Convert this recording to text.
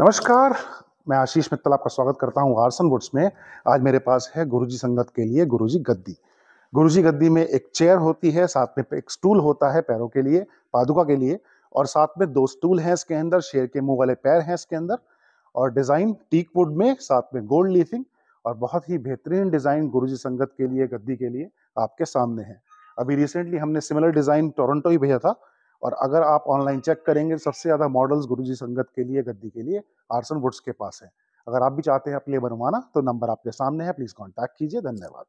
नमस्कार मैं आशीष मित्तल आपका स्वागत करता हूं आर्सन वुड्स में आज मेरे पास है गुरुजी संगत के लिए गुरुजी गद्दी गुरुजी गद्दी में एक चेयर होती है साथ में एक स्टूल होता है पैरों के लिए पादुका के लिए और साथ में दो स्टूल हैं इसके अंदर शेर के मुंह वाले पैर हैं इसके अंदर और डिज़ाइन टीक वुड में साथ में गोल्ड लीफिंग और बहुत ही बेहतरीन डिज़ाइन गुरु संगत के लिए गद्दी के लिए आपके सामने है अभी रिसेंटली हमने सिमिलर डिज़ाइन टोरंटो ही भेजा था और अगर आप ऑनलाइन चेक करेंगे सबसे ज़्यादा मॉडल्स गुरुजी संगत के लिए गद्दी के लिए आर्सन वुड्स के पास हैं अगर आप भी चाहते हैं अपने बनवाना तो नंबर आपके सामने है प्लीज़ कॉन्टैक्ट कीजिए धन्यवाद